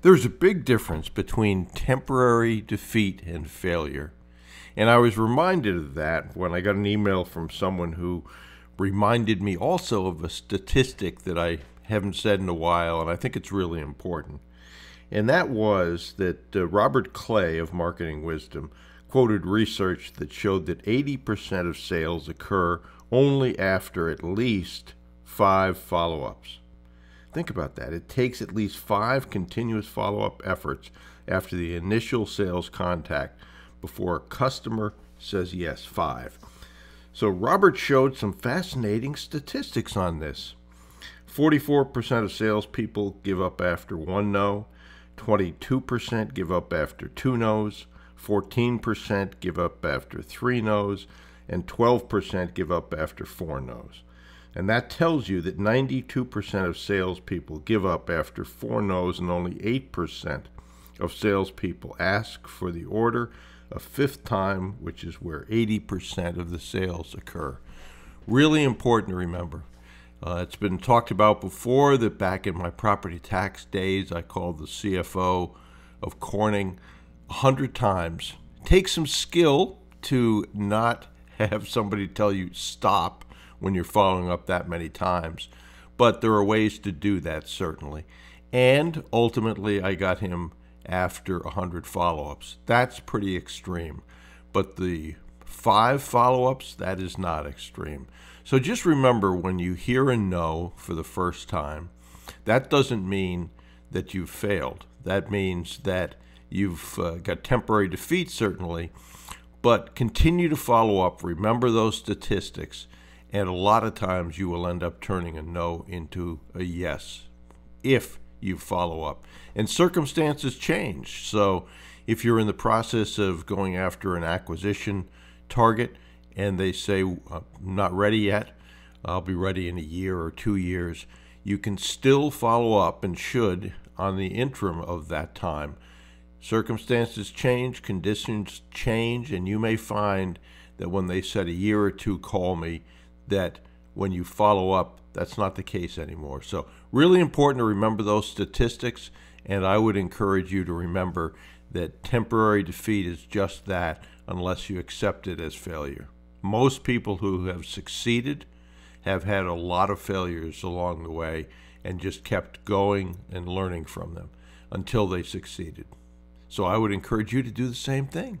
There's a big difference between temporary defeat and failure. And I was reminded of that when I got an email from someone who reminded me also of a statistic that I haven't said in a while, and I think it's really important. And that was that uh, Robert Clay of Marketing Wisdom quoted research that showed that 80% of sales occur only after at least five follow ups. Think about that. It takes at least five continuous follow up efforts after the initial sales contact before a customer says yes. Five. So, Robert showed some fascinating statistics on this 44% of salespeople give up after one no, 22% give up after two no's, 14% give up after three no's, and 12% give up after four no's. And that tells you that 92% of salespeople give up after four no's and only 8% of salespeople ask for the order a fifth time, which is where 80% of the sales occur. Really important to remember. Uh, it's been talked about before that back in my property tax days, I called the CFO of Corning 100 times. Take some skill to not have somebody tell you stop when you're following up that many times. But there are ways to do that, certainly. And ultimately, I got him after 100 follow ups. That's pretty extreme. But the five follow ups, that is not extreme. So just remember when you hear a no for the first time, that doesn't mean that you've failed. That means that you've uh, got temporary defeat, certainly, but continue to follow up. Remember those statistics and a lot of times you will end up turning a no into a yes if you follow up. And circumstances change. So if you're in the process of going after an acquisition target and they say, I'm uh, not ready yet, I'll be ready in a year or two years, you can still follow up and should on the interim of that time. Circumstances change, conditions change, and you may find that when they said a year or two, call me, that when you follow up, that's not the case anymore. So, really important to remember those statistics, and I would encourage you to remember that temporary defeat is just that unless you accept it as failure. Most people who have succeeded have had a lot of failures along the way and just kept going and learning from them until they succeeded. So I would encourage you to do the same thing.